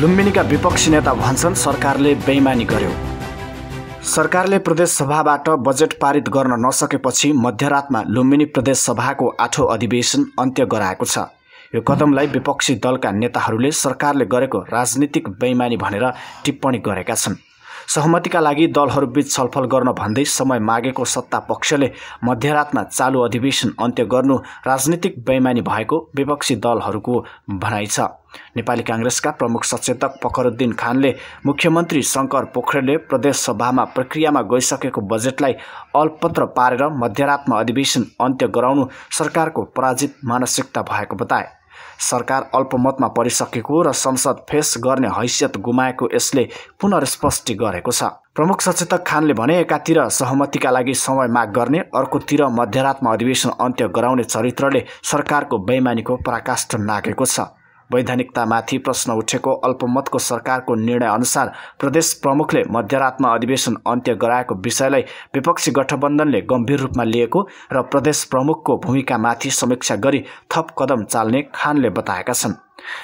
लुम्बिनीका विपक्षी नेता भन्छन् सरकारले बेइमानी गर्यो सरकारले प्रदेशसभाबाट बजेट पारित गर्न नसकेपछि मध्यरातमा लुम्बिनी प्रदेशसभाको आठौँ अधिवेशन अन्त्य गराएको छ यो कदमलाई विपक्षी दलका नेताहरूले सरकारले गरेको राजनीतिक बेइमानी भनेर टिप्पणी गरेका छन् सहमतिका लागि दलहरूबीच छलफल गर्न भन्दै समय मागेको सत्ता पक्षले मध्यरातमा चालु अधिवेशन अन्त्य गर्नु राजनीतिक बेइमानी भएको विपक्षी दलहरूको भनाइ छ नेपाली काङ्ग्रेसका प्रमुख सचेतक फखरुद्दिन खानले मुख्यमन्त्री शङ्कर पोखरेलले प्रदेशसभामा प्रक्रियामा गइसकेको बजेटलाई अल्पत्र पारेर मध्यरातमा अधिवेशन अन्त्य गराउनु सरकारको पराजित मानसिकता भएको बताए सरकार अल्पमतमा परिसकेको र संसद फेस गर्ने हैसियत गुमाएको यसले पुनर्स्पष्टी गरेको छ प्रमुख सचेतक खानले भने एकातिर सहमतिका लागि समय माग गर्ने अर्कोतिर मध्यरातमा अधिवेशन अन्त्य गराउने चरित्रले सरकारको बैमानीको पराकाष्ठ नागेको छ वैधानिकतामाथि प्रश्न उठेको अल्पमतको सरकारको अनुसार प्रदेश प्रमुखले मध्यरातमा अधिवेशन अन्त्य गराएको विषयलाई विपक्षी गठबन्धनले गम्भीर रूपमा लिएको र प्रदेश प्रमुखको भूमिकामाथि समीक्षा गरी थप कदम चाल्ने खानले बताएका छन्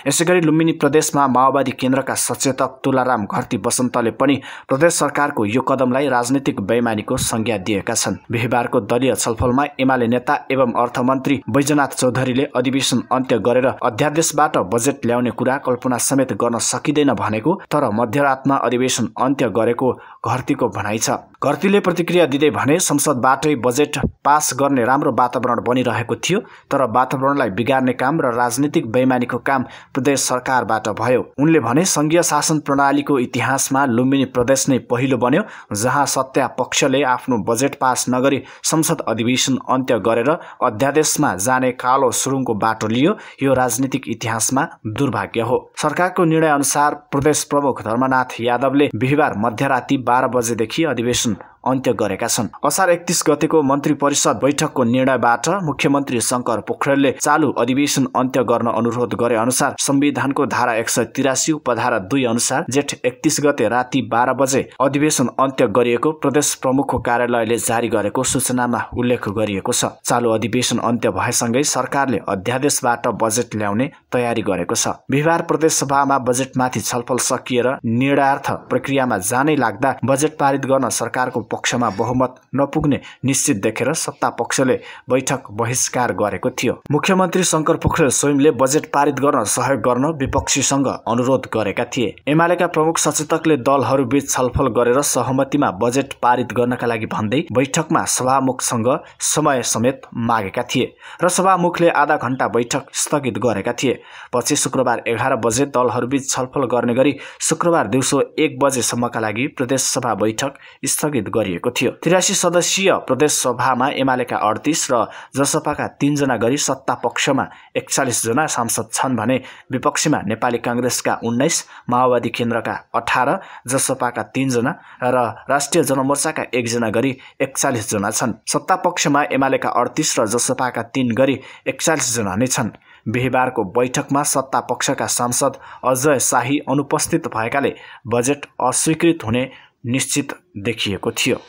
यसै गरी लुम्बिनी प्रदेशमा माओवादी केन्द्रका सचेतक तुलाराम घरती बसन्तले पनि प्रदेश सरकारको यो कदमलाई राजनीतिक बेमानीको संज्ञा दिएका छन् बिहिबारको दलीय छलफलमा एमाले नेता एवं अर्थमन्त्री बैजनाथ चौधरीले अधिवेशन अन्त्य गरेर अध्यादेशबाट बजेट ल्याउने कुरा कल्पना समेत गर्न सकिँदैन भनेको तर मध्यरातमा अधिवेशन अन्त्य गरेको घरतीको भनाइ छ घरतीले प्रतिक्रिया दिँदै भने संसदबाटै बजेट पास गर्ने राम्रो वातावरण बनिरहेको थियो तर वातावरणलाई बिगार्ने काम र राजनीतिक बैमानीको काम प्रदेश सरकारबाट भयो उनले भने सङ्घीय शासन प्रणालीको इतिहासमा लुम्बिनी प्रदेश नै पहिलो बन्यो जहाँ सत्ता पक्षले आफ्नो बजेट पास नगरी संसद अधिवेशन अन्त्य गरेर अध्यादेशमा जाने कालो सुरुङको बाटो लियो यो राजनीतिक इतिहासमा दुर्भाग्य हो सरकारको निर्णय अनुसार प्रदेश प्रमुख धर्मनाथ यादवले बिहिबार मध्यराति बाह्र बजेदेखि अधिवेशन अन्त्य गरेका छन् असार एकतिस गतेको मन्त्री परिषद बैठकको निर्णयबाट मुख्यमन्त्री शङ्कर पोखरेलले चालु अधिवेशन अन्त्य गर्न अनुरोध गरे अनुसार संविधानको धारा एक सय तिरासी उपधारा दुई अनुसार जेठ एकतिस गते राति बाह्र बजे अधिवेशन अन्त्य गरिएको प्रदेश प्रमुखको कार्यालयले जारी गरेको सूचनामा उल्लेख गरिएको छ चालु अधिवेशन अन्त्य भएसँगै सरकारले अध्यादेशबाट बजेट ल्याउने तयारी गरेको छ बिहार सभामा बजेटमाथि छलफल सकिएर निर्णयार्थ प्रक्रियामा जानै लाग्दा बजेट पारित गर्न सरकारको पक्षमा बहुमत नपुग्ने निश्चित देखेर सत्ता पक्षले बैठक बहिष्कार गरेको थियो मुख्यमन्त्री शङ्कर पोखरेल स्वयंले बजेट पारित गर्न सहयोग गर्न विपक्षीसँग अनुरोध गरेका थिए एमालेका प्रमुख सचेतकले दलहरूबीच छलफल गरेर सहमतिमा बजेट पारित गर्नका लागि भन्दै बैठकमा सभामुखसँग समय समेत मागेका थिए र सभामुखले आधा घण्टा बैठक स्थगित गरेका थिए पछि शुक्रबार एघार बजे दलहरूबीच छलफल गर्ने गरी शुक्रबार दिउँसो एक बजेसम्मका लागि प्रदेशसभा बैठक स्थगित गरे गरिएको थियो त्रियासी सदस्यीय प्रदेश सभामा एमालेका अडतिस र जसपाका तिनजना गरी सत्ता पक्षमा एकचालिसजना सांसद छन् भने विपक्षीमा नेपाली काङ्ग्रेसका उन्नाइस माओवादी केन्द्रका अठार जसपाका तिनजना र राष्ट्रिय जनमोर्चाका एकजना गरी एकचालिसजना छन् सत्ता पक्षमा एमालेका अडतिस र जसपाका तिन गरी एकचालिसजना नै छन् बिहिबारको बैठकमा सत्ता पक्षका सांसद अजय शाही अनुपस्थित भएकाले बजेट अस्वीकृत हुने निश्चित देखिएको थियो